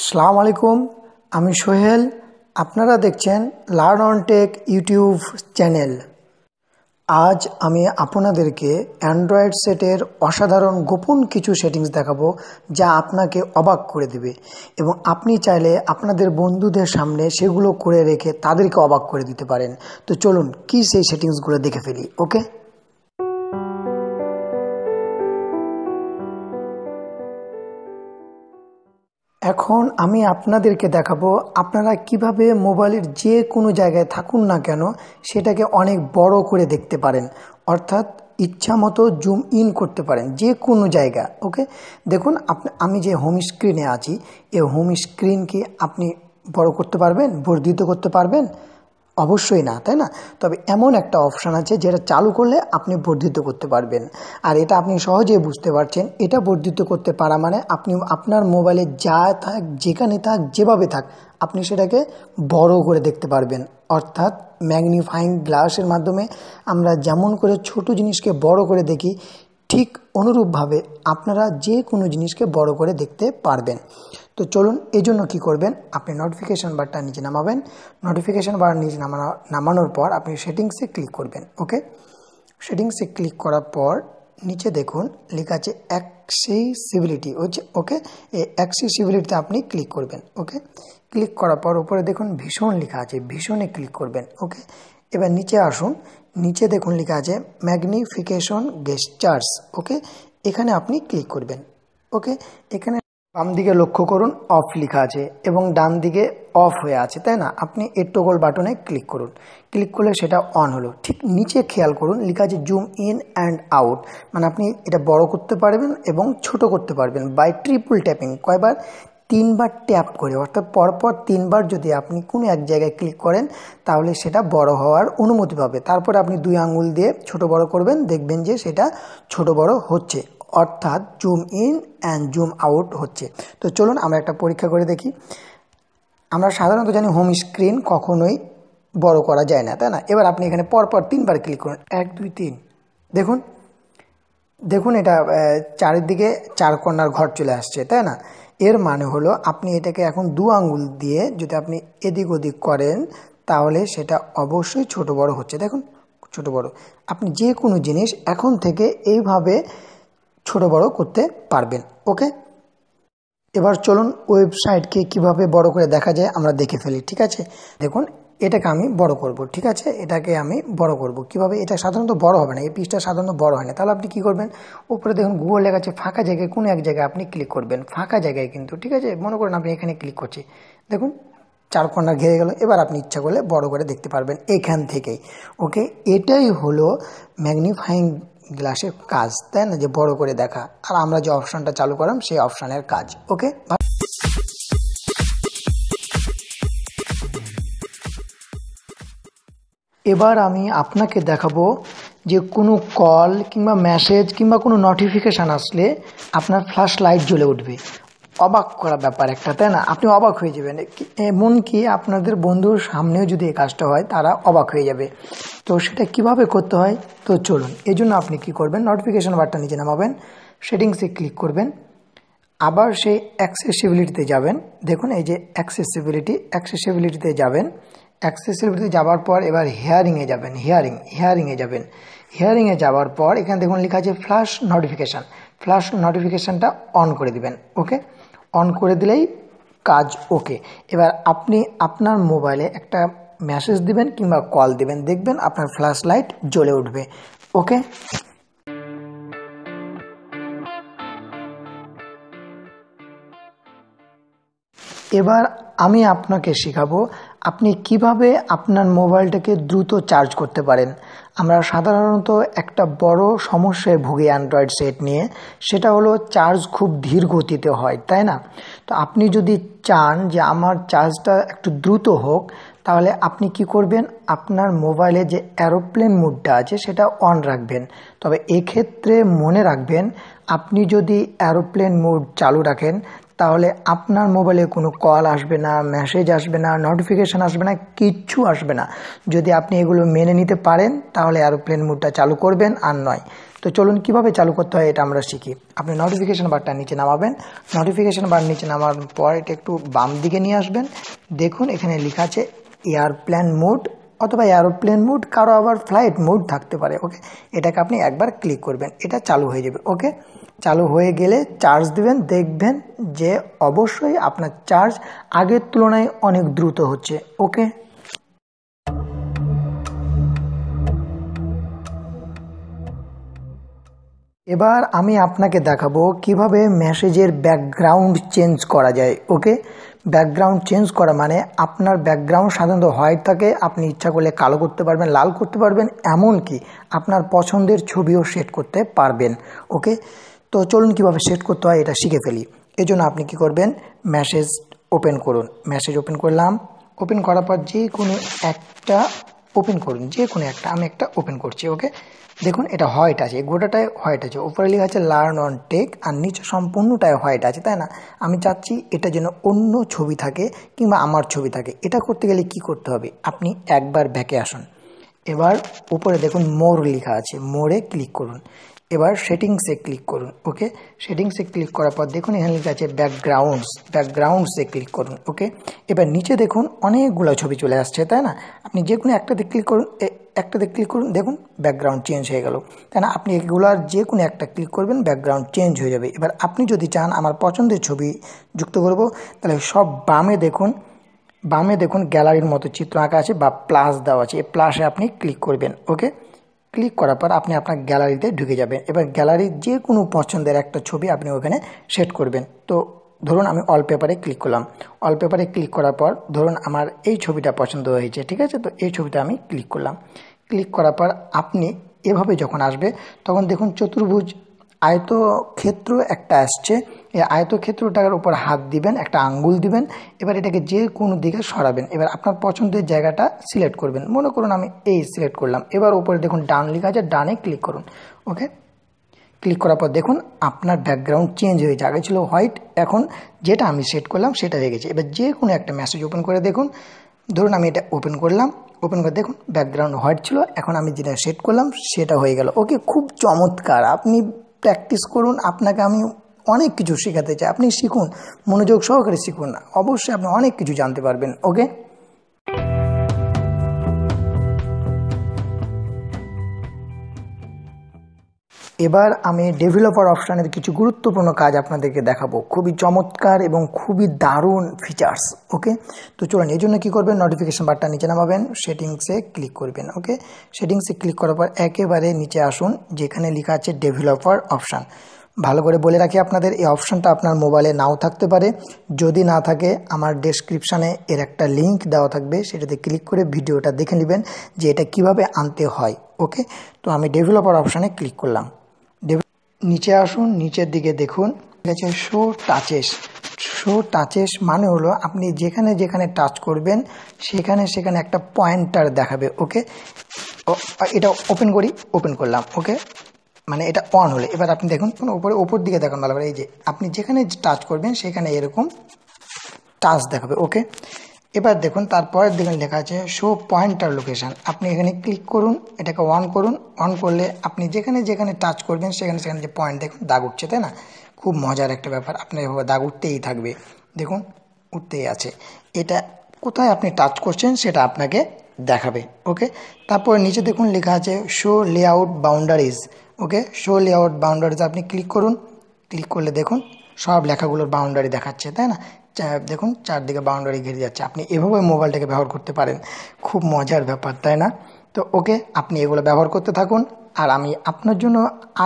আসসালামু আলাইকুম আমি সোহেল আপনারা দেখছেন Learn on Tech YouTube channel আজ আমি আপনাদেরকে অ্যান্ড্রয়েড সেটের অসাধারণ গোপন কিছু সেটিংস দেখাবো যা আপনাকে অবাক করে দেবে এবং আপনি চাইলে আপনাদের বন্ধুদের সামনে সেগুলো করে রেখে তাদেরকে অবাক করে দিতে পারেন তো চলুন কি সেই সেটিংসগুলো দেখে ফেলি ওকে এখন আমি আপনাদেরকে দেখাবো আপনারা কিভাবে মোবাইলের যে কোনো জায়গায় থাকুন না কেন সেটাকে অনেক বড় করে দেখতে পারেন অর্থাৎ ইচ্ছা মতো জুম ইন করতে পারেন যে কোনো জায়গা ওকে দেখুন আমি যে হোম স্ক্রিনে আছি এই হোম স্ক্রিনকে আপনি বড় করতে পারবেন বর্ধিত করতে পারবেন অবশ্যই না তাই না তবে এমন একটা অপশান আছে যেটা চালু করলে আপনি বর্ধিত করতে পারবেন আর এটা আপনি সহজেই বুঝতে পারছেন এটা বর্ধিত করতে পারা মানে আপনি আপনার মোবাইলে যা থাক যেখানে থাক যেভাবে থাক আপনি সেটাকে বড় করে দেখতে পারবেন অর্থাৎ ম্যাগনিফাইং গ্লাসের মাধ্যমে আমরা যেমন করে ছোট জিনিসকে বড় করে দেখি ঠিক অনুরূপভাবে আপনারা যে কোনো জিনিসকে বড় করে দেখতে পারবেন তো চলুন এই জন্য কী করবেন আপনি নোটিফিকেশান বারটা নিচে নামাবেন নোটিফিকেশান বার নিচে নামানো নামানোর পর আপনি সেটিংসে ক্লিক করবেন ওকে সেটিংসে ক্লিক করার পর নিচে দেখুন লেখা আছে অ্যাক্সেসিবিলিটি হচ্ছে ওকে এই অ্যাক্সেসিবিলিটিতে আপনি ক্লিক করবেন ওকে ক্লিক করার পর উপরে দেখুন ভীষণ লেখা আছে ভীষণে ক্লিক করবেন ওকে এবার নিচে আসুন নিচে দেখুন লেখা আছে ম্যাগনিফিকেশন গেস্টার্স ওকে এখানে আপনি ক্লিক করবেন ওকে এখানে বাম দিকে লক্ষ্য করুন অফ লেখা আছে এবং ডান দিকে অফ হয়ে আছে তাই না আপনি এর টোগল বাটনে ক্লিক করুন ক্লিক করলে সেটা অন হলো ঠিক নিচে খেয়াল করুন লেখা আছে জুম ইন অ্যান্ড আউট মানে আপনি এটা বড় করতে পারবেন এবং ছোট করতে পারবেন বাই ট্রিপল ট্যাপিং কয়বার তিনবার ট্যাপ করে অর্থাৎ পরপর তিনবার যদি আপনি কোনো এক জায়গায় ক্লিক করেন তাহলে সেটা বড় হওয়ার অনুমতি পাবে তারপর আপনি দুই আঙুল দিয়ে ছোট বড় করবেন দেখবেন যে সেটা ছোট বড় হচ্ছে অর্থাৎ zoom in and zoom out হচ্ছে তো চলুন আমরা একটা পরীক্ষা করে দেখি আমরা সাধারণত জানি হোম স্ক্রিন কখনোই বড় করা যায় না তাই না এবার আপনি এখানে পরপর তিনবার ক্লিক করুন এক দুই তিন দেখুন দেখুন এটা চারিদিকে চার কর্নার ঘর চলে আসছে তাই না এর মানে হলো আপনি এটাকে এখন দু আঙ্গুল দিয়ে যদি আপনি এদিক ওদিক করেন তাহলে সেটা অবশ্যই ছোট বড় হচ্ছে দেখুন ছোট বড় আপনি যে কোনো জিনিস এখন থেকে এইভাবে ছোট বড় করতে পারবেন ওকে এবার চলুন ওয়েবসাইটকে কিভাবে বড় করে দেখা যায় আমরা দেখে ফেলি ঠিক আছে দেখুন এটাকে আমি বড় করব ঠিক আছে এটাকে আমি বড় করব কিভাবে এটা সাধারণত বড় হবে না এই পিসটা সাধারণত বড় হয় না তাহলে আপনি কী করবেন উপরে দেখুন গুগল লেখা আছে ফাঁকা জায়গায় কোনো এক জায়গায় আপনি ক্লিক করবেন ফাঁকা জায়গায় কিন্তু ঠিক আছে মনে করেন আপনি এখানে ক্লিক করছি দেখুন চার কন্যা ঘিরে গেল এবার আপনি ইচ্ছা করলে বড় করে দেখতে পারবেন এখান থেকেই ওকে এটাই হলো ম্যাগনিফাইং গ্লাসের কাজ তাই না যে বড় করে দেখা আর আমরা যে অপশানটা চালু করাম সেই অপশানের কাজ ওকে এবার আমি আপনাকে দেখাবো যে কোনো কল কিংবা মেসেজ কিংবা কোনো নোটিফিকেশান আসলে আপনার ফ্ল্যাশ লাইট জ্বলে উঠবে অবাক করা ব্যাপার একটা তাই না আপনি অবাক হয়ে যাবেন এমনকি আপনাদের বন্ধুর সামনেও যদি এই কাজটা হয় তারা অবাক হয়ে যাবে তো সেটা কিভাবে করতে হয় তো চলুন এই জন্য আপনি কি করবেন নোটিফিকেশান বারটা নিচে নামাবেন সেটিংসে ক্লিক করবেন আবার সেই অ্যাক্সেসিবিলিটিতে যাবেন দেখুন এই যে অ্যাক্সেসিবিলিটি অ্যাক্সেসিবিলিটিতে যাবেন অ্যাক্সেসিবিলিটি যাওয়ার পর এবার হেয়ারিংয়ে যাবেন হেয়ারিং হেয়ারিংয়ে যাবেন হিয়ারিংয়ে যাওয়ার পর এখানে দেখুন লেখা আছে ফ্ল্যাশ নোটিফিকেশান ফ্ল্যাশ নোটিফিকেশানটা অন করে দিবেন ওকে অন করে দিলেই কাজ ওকে এবার আপনি আপনার মোবাইলে একটা মেসেজ দিবেন কিংবা কল দিবেন দেখবেন আপনার ফ্ল্যাশ লাইট জ্বলে উঠবে ওকে এবার আমি আপনাকে শেখাবো আপনি কিভাবে আপনার মোবাইলটাকে দ্রুত চার্জ করতে পারেন আমরা সাধারণত একটা বড় সমস্যায় ভুগি অ্যান্ড্রয়েড সেট নিয়ে সেটা হলো চার্জ খুব ধীর গতিতে হয় তাই না তো আপনি যদি চান যে আমার চার্জটা একটু দ্রুত হোক তাহলে আপনি কি করবেন আপনার মোবাইলে যে অ্যারোপ্লেন মুডটা আছে সেটা অন রাখবেন তবে এক্ষেত্রে মনে রাখবেন আপনি যদি অ্যারোপ্লেন মোড চালু রাখেন তাহলে আপনার মোবাইলে কোনো কল আসবে না মেসেজ আসবে না নোটিফিকেশান আসবে না কিচ্ছু আসবে না যদি আপনি এগুলো মেনে নিতে পারেন তাহলে অ্যারোপ্লেন মুডটা চালু করবেন আর নয় তো চলুন কিভাবে চালু করতে হয় এটা আমরা শিখি আপনি নোটিফিকেশান বারটা নিচে নামাবেন নোটিফিকেশান বার নিচে নামার পর এটা একটু বাম দিকে নিয়ে আসবেন দেখুন এখানে লেখা আছে এয়ারপ্ল্যান মোড অথবা এয়ারোপ্লেন মুড কারো আবার ফ্লাইট মুড থাকতে পারে ওকে এটাকে আপনি একবার ক্লিক করবেন এটা চালু হয়ে যাবে ওকে চালু হয়ে গেলে চার্জ দিবেন দেখবেন যে অবশ্যই আপনার চার্জ আগের তুলনায় অনেক দ্রুত হচ্ছে ওকে এবার আমি আপনাকে দেখাবো কিভাবে মেসেজের ব্যাকগ্রাউন্ড চেঞ্জ করা যায় ওকে ব্যাকগ্রাউন্ড চেঞ্জ করা মানে আপনার ব্যাকগ্রাউন্ড সাধারণত হোয়াইট থাকে আপনি ইচ্ছা করলে কালো করতে পারবেন লাল করতে পারবেন এমনকি আপনার পছন্দের ছবিও সেট করতে পারবেন ওকে তো চলুন কীভাবে সেট করতে হয় এটা শিখে ফেলি এজন্য আপনি কি করবেন মেসেজ ওপেন করুন মেসেজ ওপেন করলাম ওপেন করার পর যে কোনো একটা ওপেন করুন যে কোনো একটা আমি একটা ওপেন করছি ওকে দেখুন এটা হোয়াইট আছে গোটাটায় হোয়াইট আছে ওপরে লেখা আছে লার্ন অন টেক আর নিচে সম্পূর্ণটায় হোয়াইট আছে তাই না আমি চাচ্ছি এটা যেন অন্য ছবি থাকে কিংবা আমার ছবি থাকে এটা করতে গেলে কি করতে হবে আপনি একবার ব্যাকে আসুন এবার উপরে দেখুন মোর লেখা আছে মোরে ক্লিক করুন এবার সেটিংসে ক্লিক করুন ওকে সেটিংসে ক্লিক করার পর দেখুন এখানে লেখা আছে ব্যাকগ্রাউন্ডস ব্যাকগ্রাউন্ডসে ক্লিক করুন ওকে এবার নিচে দেখুন অনেকগুলো ছবি চলে আসছে তাই না আপনি যে কোনো একটাতে ক্লিক করুন একটাতে ক্লিক করুন দেখুন ব্যাকগ্রাউন্ড চেঞ্জ হয়ে গেল তাই না আপনি এগুলোর যে কোনো একটা ক্লিক করবেন ব্যাকগ্রাউন্ড চেঞ্জ হয়ে যাবে এবার আপনি যদি চান আমার পছন্দের ছবি যুক্ত করব তাহলে সব বামে দেখুন বামে দেখুন গ্যালারির মতো চিত্র আঁকা আছে বা প্লাস দেওয়া আছে এই প্লাসে আপনি ক্লিক করবেন ওকে ক্লিক করার পর আপনি আপনার গ্যালারিতে ঢুকে যাবেন এবার গ্যালারির যে কোনো পছন্দের একটা ছবি আপনি ওখানে সেট করবেন তো ধরুন আমি অল পেপারে ক্লিক করলাম অল পেপারে ক্লিক করার পর ধরুন আমার এই ছবিটা পছন্দ হয়েছে ঠিক আছে তো এই ছবিটা আমি ক্লিক করলাম ক্লিক করার পর আপনি এভাবে যখন আসবে তখন দেখুন চতুর্ভুজ আয়তক্ষেত্র একটা আসছে এই আয়তক্ষেত্রটার উপর হাত দিবেন একটা আঙ্গুল দিবেন এবার এটাকে যে কোনো দিকে সরাবেন এবার আপনার পছন্দের জায়গাটা সিলেক্ট করবেন মনে করুন আমি এই সিলেক্ট করলাম এবার উপরে দেখুন ডান লেখা আছে ডানে ক্লিক করুন ওকে ক্লিক করার পর দেখুন আপনার ব্যাকগ্রাউন্ড চেঞ্জ হয়ে যাবে ছিল হোয়াইট এখন যেটা আমি সেট করলাম সেটা হয়ে গেছে এবার যে কোনো একটা মেসেজ ওপেন করে দেখুন ধরুন আমি এটা ওপেন করলাম ওপেন করে দেখুন ব্যাকগ্রাউন্ড হোয়াইট ছিল এখন আমি যেটা সেট করলাম সেটা হয়ে গেল ওকে খুব চমৎকার আপনি প্র্যাকটিস করুন আপনাকে আমি অনেক কিছু শেখাতে চাই আপনি শিখুন মনোযোগ সহকারে শিখুন অবশ্যই আপনি অনেক কিছু জানতে পারবেন ওকে এবার আমি ডেভেলপার অপশানের কিছু গুরুত্বপূর্ণ কাজ আপনাদেরকে দেখাবো খুবই চমৎকার এবং খুবই দারুণ ফিচার্স ওকে তো চলুন এই জন্য কী করবেন নোটিফিকেশান বারটা নিচে নামাবেন সেটিংসে ক্লিক করবেন ওকে সেটিংসে ক্লিক করার পর একেবারে নিচে আসুন যেখানে লেখা আছে ডেভেলপার অপশান ভালো করে বলে রাখি আপনাদের এই অপশানটা আপনার মোবাইলে নাও থাকতে পারে যদি না থাকে আমার ডেসক্রিপশানে এর একটা লিংক দেওয়া থাকবে সেটাতে ক্লিক করে ভিডিওটা দেখে নেবেন যে এটা কিভাবে আনতে হয় ওকে তো আমি ডেভেলপার অপশানে ক্লিক করলাম নিচে আসুন নিচের দিকে দেখুন গেছে শো টাচেস শো টাচেস মানে হলো আপনি যেখানে যেখানে টাচ করবেন সেখানে সেখানে একটা পয়েন্টার দেখাবে ওকে এটা ওপেন করি ওপেন করলাম ওকে মানে এটা অন হলে এবার আপনি দেখুন কোনো উপরে ওপর দিকে দেখুন ভালো এই যে আপনি যেখানে টাচ করবেন সেখানে এরকম টাচ দেখাবে ওকে এবার দেখুন তারপরের দিকে লেখা আছে শো পয়েন্টার লোকেশান আপনি এখানে ক্লিক করুন এটাকে অন করুন অন করলে আপনি যেখানে যেখানে টাচ করবেন সেখানে সেখানে যে পয়েন্ট দেখুন দাগ উঠছে তাই না খুব মজার একটা ব্যাপার আপনার এভাবে দাগ উঠতেই থাকবে দেখুন উঠতেই আছে এটা কোথায় আপনি টাচ করছেন সেটা আপনাকে দেখাবে ওকে তারপর নিচে দেখুন লেখা আছে show layout boundaries okay show layout boundaries আপনি ক্লিক করুন ক্লিক করলে দেখুন সব লেখাগুলোর বাউন্ডারি দেখাচ্ছে তাই না দেখুন চারদিকে বাউন্ডারি ঘিরে যাচ্ছে আপনি এভাবে মোবাইলটাকে ব্যবহার করতে পারেন খুব মজার ব্যাপার তাই না তো ওকে আপনি এগুলো ব্যবহার করতে থাকুন আর আমি আপনার জন্য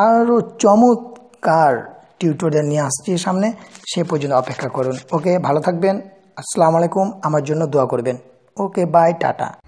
আরও চমৎকার টিউটোরিয়াল নিয়ে আসছি সামনে সে পর্যন্ত অপেক্ষা করুন ওকে ভালো থাকবেন আসসালামু আলাইকুম আমার জন্য দোয়া করবেন ওকে বাই টাটা